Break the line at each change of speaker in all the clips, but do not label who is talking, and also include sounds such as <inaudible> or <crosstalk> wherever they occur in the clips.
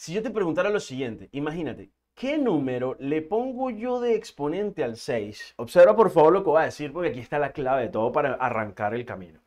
Si yo te preguntara lo siguiente, imagínate, ¿qué número le pongo yo de exponente al 6? Observa por favor lo que voy a decir porque aquí está la clave de todo para arrancar el camino.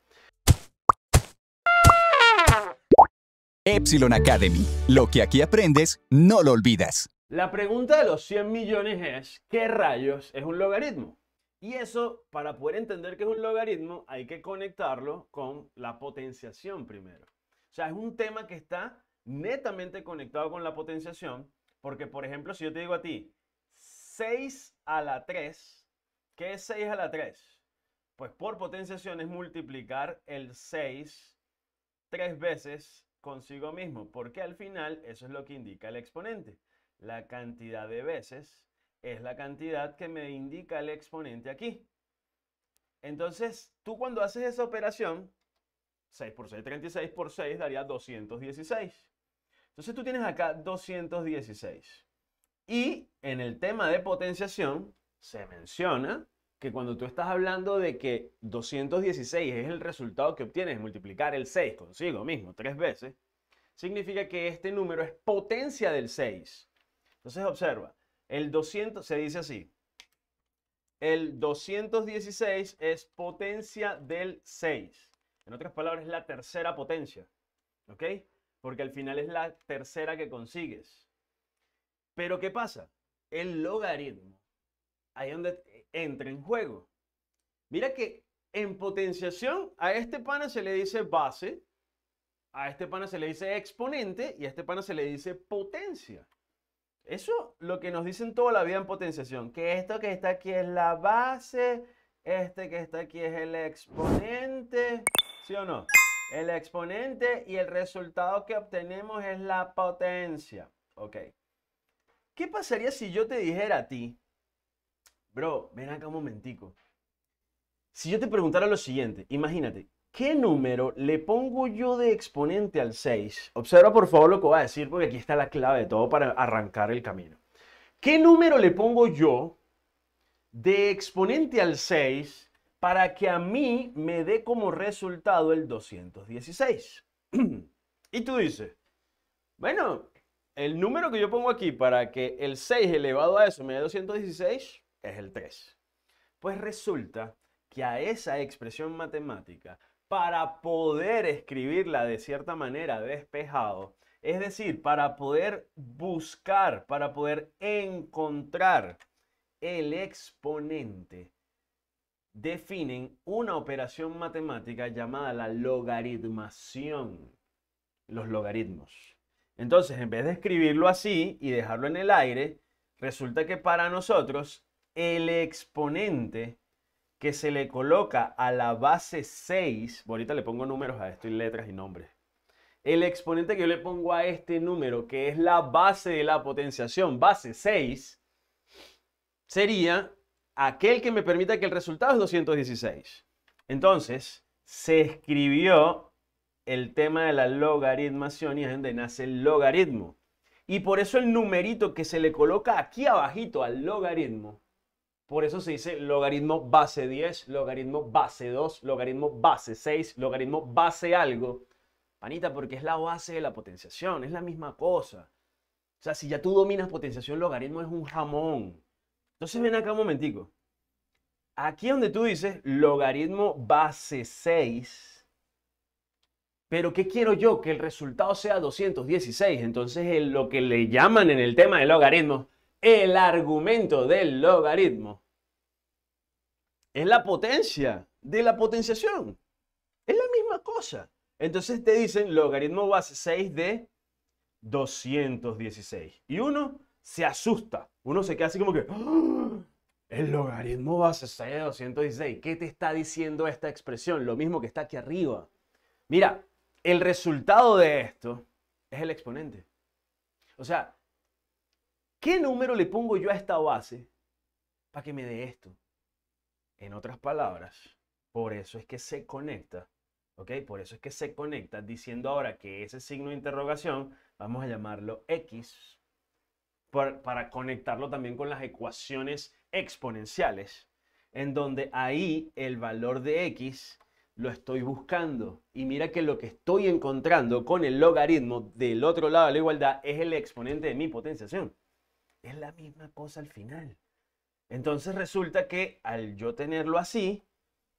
Epsilon Academy. Lo que aquí aprendes, no lo olvidas. La pregunta de los 100 millones es, ¿qué rayos es un logaritmo? Y eso, para poder entender que es un logaritmo, hay que conectarlo con la potenciación primero. O sea, es un tema que está netamente conectado con la potenciación, porque por ejemplo, si yo te digo a ti 6 a la 3, ¿qué es 6 a la 3? Pues por potenciación es multiplicar el 6 tres veces consigo mismo, porque al final eso es lo que indica el exponente. La cantidad de veces es la cantidad que me indica el exponente aquí. Entonces, tú cuando haces esa operación, 6 por 6, 36 por 6 daría 216. Entonces tú tienes acá 216. Y en el tema de potenciación se menciona que cuando tú estás hablando de que 216 es el resultado que obtienes, multiplicar el 6 consigo mismo tres veces, significa que este número es potencia del 6. Entonces observa, el 200 se dice así, el 216 es potencia del 6. En otras palabras, es la tercera potencia. ¿Ok? porque al final es la tercera que consigues. Pero ¿qué pasa? El logaritmo, ahí donde entra en juego. Mira que en potenciación a este pana se le dice base, a este pana se le dice exponente y a este pana se le dice potencia. Eso lo que nos dicen toda la vida en potenciación, que esto que está aquí es la base, este que está aquí es el exponente, ¿sí o no? el exponente y el resultado que obtenemos es la potencia. Ok. ¿Qué pasaría si yo te dijera a ti, bro, ven acá un momentico? Si yo te preguntara lo siguiente, imagínate, ¿qué número le pongo yo de exponente al 6? Observa por favor lo que voy a decir porque aquí está la clave de todo para arrancar el camino. ¿Qué número le pongo yo de exponente al 6 para que a mí me dé como resultado el 216. <clears throat> y tú dices, bueno, el número que yo pongo aquí para que el 6 elevado a eso me dé 216 es el 3. Pues resulta que a esa expresión matemática, para poder escribirla de cierta manera despejado, es decir, para poder buscar, para poder encontrar el exponente definen una operación matemática llamada la logaritmación, los logaritmos. Entonces, en vez de escribirlo así y dejarlo en el aire, resulta que para nosotros el exponente que se le coloca a la base 6, ahorita le pongo números a esto y letras y nombres, el exponente que yo le pongo a este número, que es la base de la potenciación, base 6, sería aquel que me permita que el resultado es 216. Entonces, se escribió el tema de la logaritmación y es donde nace el logaritmo. Y por eso el numerito que se le coloca aquí abajito al logaritmo, por eso se dice logaritmo base 10, logaritmo base 2, logaritmo base 6, logaritmo base algo. Panita, porque es la base de la potenciación, es la misma cosa. O sea, si ya tú dominas potenciación, logaritmo es un jamón. Entonces ven acá un momentico. Aquí donde tú dices logaritmo base 6, pero ¿qué quiero yo? Que el resultado sea 216. Entonces lo que le llaman en el tema de logaritmo, el argumento del logaritmo es la potencia de la potenciación. Es la misma cosa. Entonces te dicen logaritmo base 6 de 216. Y uno se asusta. Uno se queda así como que, ¡Ah! el logaritmo base de 216. ¿Qué te está diciendo esta expresión? Lo mismo que está aquí arriba. Mira, el resultado de esto es el exponente. O sea, ¿qué número le pongo yo a esta base para que me dé esto? En otras palabras, por eso es que se conecta, ¿ok? Por eso es que se conecta diciendo ahora que ese signo de interrogación, vamos a llamarlo X, para, conectarlo también con las ecuaciones exponenciales, en donde ahí el valor de x lo estoy buscando. Y mira que lo que estoy encontrando con el logaritmo del otro lado de la igualdad es el exponente de mi potenciación. Es la misma cosa al final. Entonces resulta que al yo tenerlo así,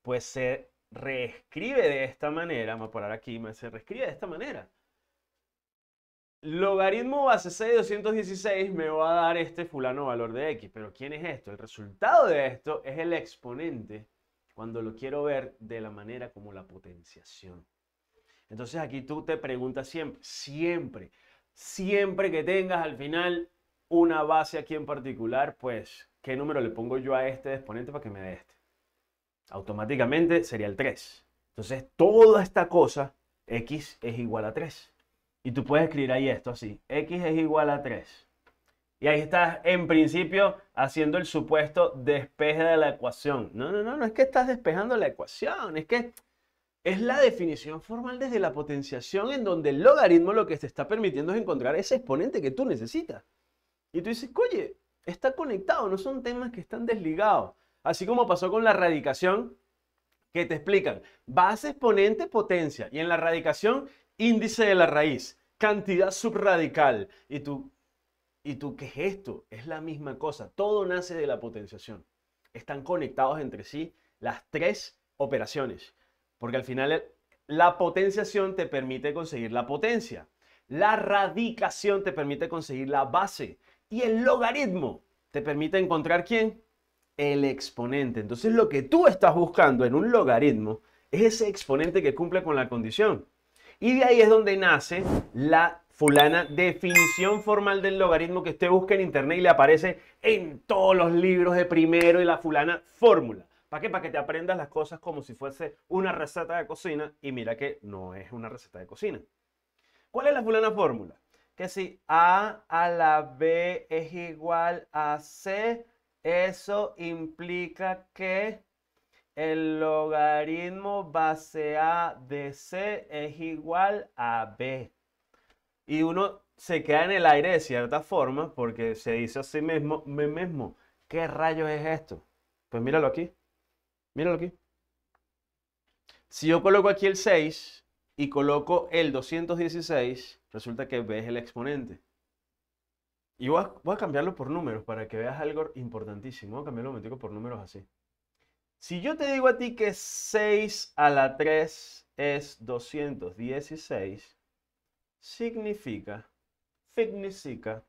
pues se reescribe de esta manera, vamos a parar aquí, se reescribe de esta manera. Logaritmo base 6 216 me va a dar este fulano valor de x. Pero ¿quién es esto? El resultado de esto es el exponente cuando lo quiero ver de la manera como la potenciación. Entonces aquí tú te preguntas siempre, siempre, siempre que tengas al final una base aquí en particular, pues, ¿qué número le pongo yo a este exponente para que me dé este? Automáticamente sería el 3. Entonces toda esta cosa, x es igual a 3. Y tú puedes escribir ahí esto así. X es igual a 3. Y ahí estás, en principio, haciendo el supuesto despeje de la ecuación. No, no, no, no es que estás despejando la ecuación, es que es la definición formal desde la potenciación en donde el logaritmo lo que te está permitiendo es encontrar ese exponente que tú necesitas. Y tú dices, oye, está conectado, no son temas que están desligados. Así como pasó con la radicación, que te explican base, exponente, potencia. Y en la radicación índice de la raíz, cantidad subradical. ¿Y tú, ¿Y tú qué es esto? Es la misma cosa. Todo nace de la potenciación. Están conectados entre sí las tres operaciones. Porque al final la potenciación te permite conseguir la potencia. La radicación te permite conseguir la base. Y el logaritmo te permite encontrar quién? El exponente. Entonces lo que tú estás buscando en un logaritmo es ese exponente que cumple con la condición. Y de ahí es donde nace la fulana definición formal del logaritmo que usted busca en internet y le aparece en todos los libros de primero y la fulana fórmula. ¿Para qué? Para que te aprendas las cosas como si fuese una receta de cocina y mira que no es una receta de cocina. ¿Cuál es la fulana fórmula? Que si A a la B es igual a C, eso implica que el logaritmo base A de C es igual a B. Y uno se queda en el aire de cierta forma porque se dice a sí mismo, me mismo, ¿qué rayos es esto? Pues míralo aquí, míralo aquí. Si yo coloco aquí el 6 y coloco el 216, resulta que B es el exponente. Y voy a, cambiarlo por números para que veas algo importantísimo. Voy a cambiarlo un por números así. Si yo te digo a ti que 6 a la 3 es 216, significa, significa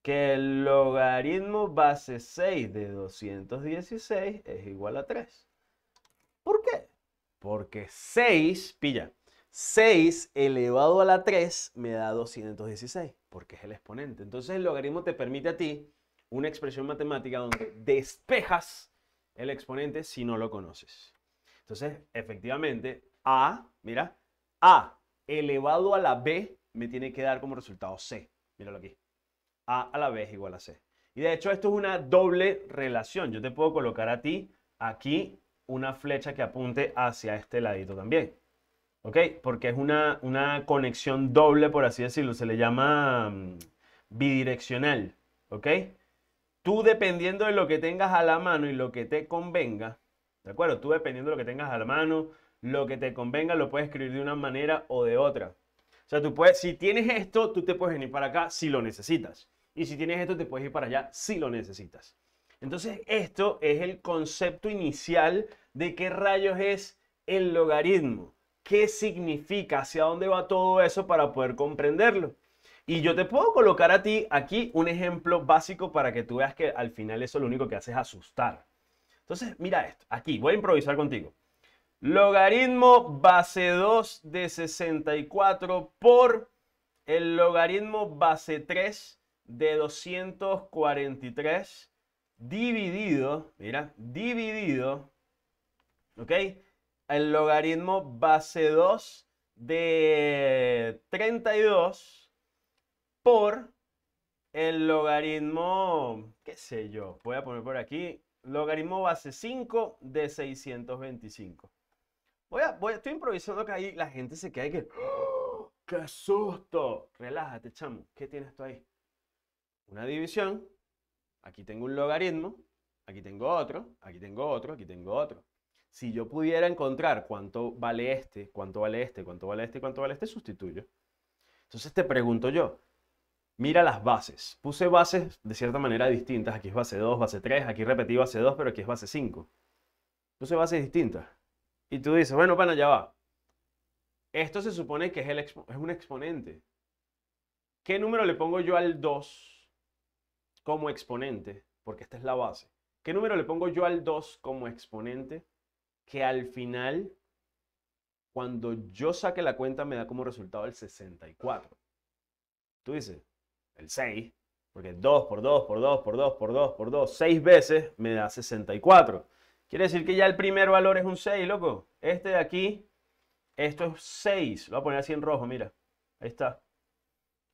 que el logaritmo base 6 de 216 es igual a 3. ¿Por qué? Porque 6, pilla, 6 elevado a la 3 me da 216, porque es el exponente. Entonces el logaritmo te permite a ti una expresión matemática donde despejas el exponente si no lo conoces. Entonces, efectivamente, A, mira, A elevado a la B me tiene que dar como resultado C. Míralo aquí. A a la B es igual a C. Y de hecho, esto es una doble relación. Yo te puedo colocar a ti aquí una flecha que apunte hacia este ladito también. ¿Ok? Porque es una, una conexión doble, por así decirlo. Se le llama mm, bidireccional. ¿Ok? tú dependiendo de lo que tengas a la mano y lo que te convenga, ¿de acuerdo? Tú dependiendo de lo que tengas a la mano, lo que te convenga, lo puedes escribir de una manera o de otra. O sea, tú puedes, si tienes esto, tú te puedes venir para acá si lo necesitas. Y si tienes esto, te puedes ir para allá si lo necesitas. Entonces, esto es el concepto inicial de qué rayos es el logaritmo. ¿Qué significa? ¿Hacia dónde va todo eso para poder comprenderlo? Y yo te puedo colocar a ti aquí un ejemplo básico para que tú veas que al final eso lo único que hace es asustar. Entonces, mira esto. Aquí, voy a improvisar contigo. Logaritmo base 2 de 64 por el logaritmo base 3 de 243 dividido, mira, dividido, ¿ok? El logaritmo base 2 de 32 el logaritmo, qué sé yo, voy a poner por aquí, logaritmo base 5 de 625. Voy a, voy, estoy improvisando que ahí la gente se cae que, ¡Oh! ¡qué susto! Relájate, chamo, ¿qué tienes tú ahí? Una división, aquí tengo un logaritmo, aquí tengo otro, aquí tengo otro, aquí tengo otro. Si yo pudiera encontrar cuánto vale este, cuánto vale este, cuánto vale este, cuánto vale este, sustituyo. Entonces te pregunto yo, mira las bases. Puse bases de cierta manera distintas. Aquí es base 2, base 3, aquí repetí base 2, pero aquí es base 5. Puse bases distintas. Y tú dices, bueno, pana, ya va. Esto se supone que es, el es un exponente. ¿Qué número le pongo yo al 2 como exponente? Porque esta es la base. ¿Qué número le pongo yo al 2 como exponente? Que al final, cuando yo saque la cuenta, me da como resultado el 64. Tú dices, el 6, porque 2 por 2 por 2 por 2 por 2 por 2, 6 veces me da 64. Quiere decir que ya el primer valor es un 6, loco. Este de aquí, esto es 6. Lo voy a poner así en rojo, mira. Ahí está.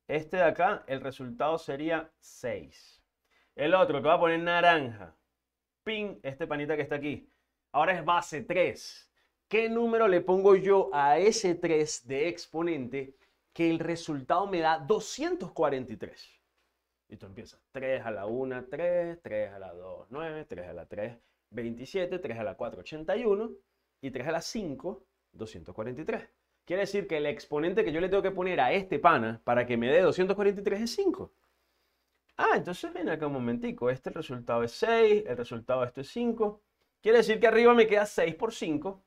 Este de acá, el resultado sería 6. El otro, que voy a poner naranja. Pin, este panita que está aquí. Ahora es base 3. ¿Qué número le pongo yo a ese 3 de exponente que el resultado me da 243. Y tú empiezas 3 a la 1, 3, 3 a la 2, 9, 3 a la 3, 27, 3 a la 4, 81 y 3 a la 5, 243. Quiere decir que el exponente que yo le tengo que poner a este pana para que me dé 243 es 5. Ah, entonces ven acá un momentico, este resultado es 6, el resultado de esto es 5. Quiere decir que arriba me queda 6 por 5.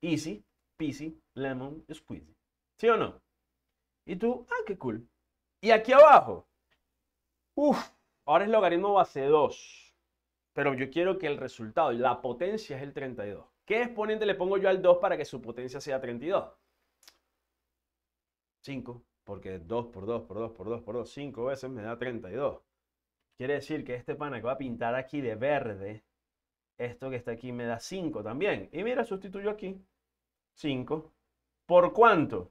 Easy, peasy, lemon, squeezy. ¿Sí o no? Y tú, ah, qué cool. Y aquí abajo, uff, ahora es logaritmo base 2. Pero yo quiero que el resultado, la potencia es el 32. ¿Qué exponente le pongo yo al 2 para que su potencia sea 32? 5, porque 2 por 2 por 2 por 2 por 2, 5 veces me da 32. Quiere decir que este pana que va a pintar aquí de verde, esto que está aquí me da 5 también. Y mira, sustituyo aquí. 5. ¿Por cuánto?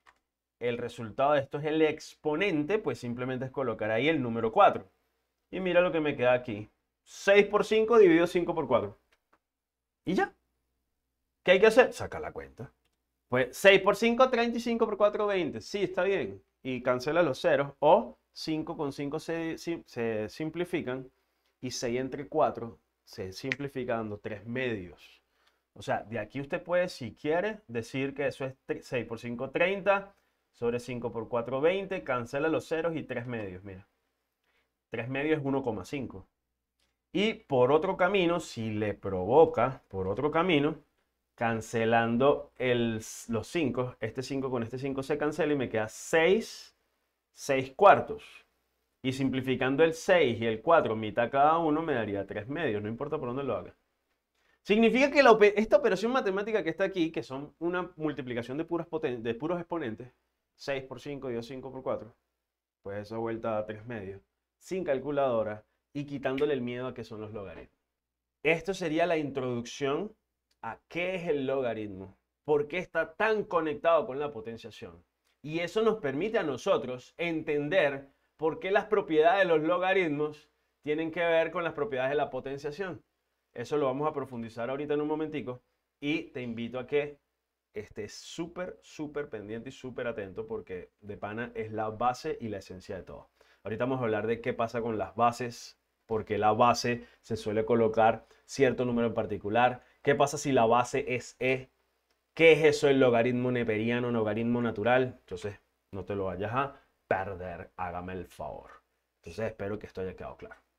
el resultado de esto es el exponente, pues simplemente es colocar ahí el número 4. Y mira lo que me queda aquí. 6 por 5 dividido 5 por 4. Y ya. ¿Qué hay que hacer? Saca la cuenta. Pues 6 por 5, 35 por 4, 20. Sí, está bien. Y cancela los ceros. O 5 con 5 se, se simplifican. Y 6 entre 4 se simplifica dando 3 medios. O sea, de aquí usted puede, si quiere, decir que eso es 6 por 5, 30 sobre 5 por 4, 20. Cancela los ceros y 3 medios, mira. 3 medios es 1,5. Y por otro camino, si le provoca, por otro camino, cancelando los 5, este 5 con este 5 se cancela y me queda 6, 6 cuartos. Y simplificando el 6 y el 4, mitad cada uno, me daría 3 medios, no importa por dónde lo haga. Significa que esta operación matemática que está aquí, que son una multiplicación de, puras de puros exponentes, 6 por 5 dio 5 por 4. Pues esa vuelta a 3 medios. Sin calculadora y quitándole el miedo a que son los logaritmos. Esto sería la introducción a qué es el logaritmo. Por qué está tan conectado con la potenciación. Y eso nos permite a nosotros entender por qué las propiedades de los logaritmos tienen que ver con las propiedades de la potenciación. Eso lo vamos a profundizar ahorita en un momentico y te invito a que esté súper, súper pendiente y súper atento porque de pana es la base y la esencia de todo. Ahorita vamos a hablar de qué pasa con las bases, porque la base se suele colocar cierto número en particular. ¿Qué pasa si la base es E? ¿Qué es eso el logaritmo neperiano, logaritmo natural? Entonces, no te lo vayas a perder, hágame el favor. Entonces, espero que esto haya quedado claro.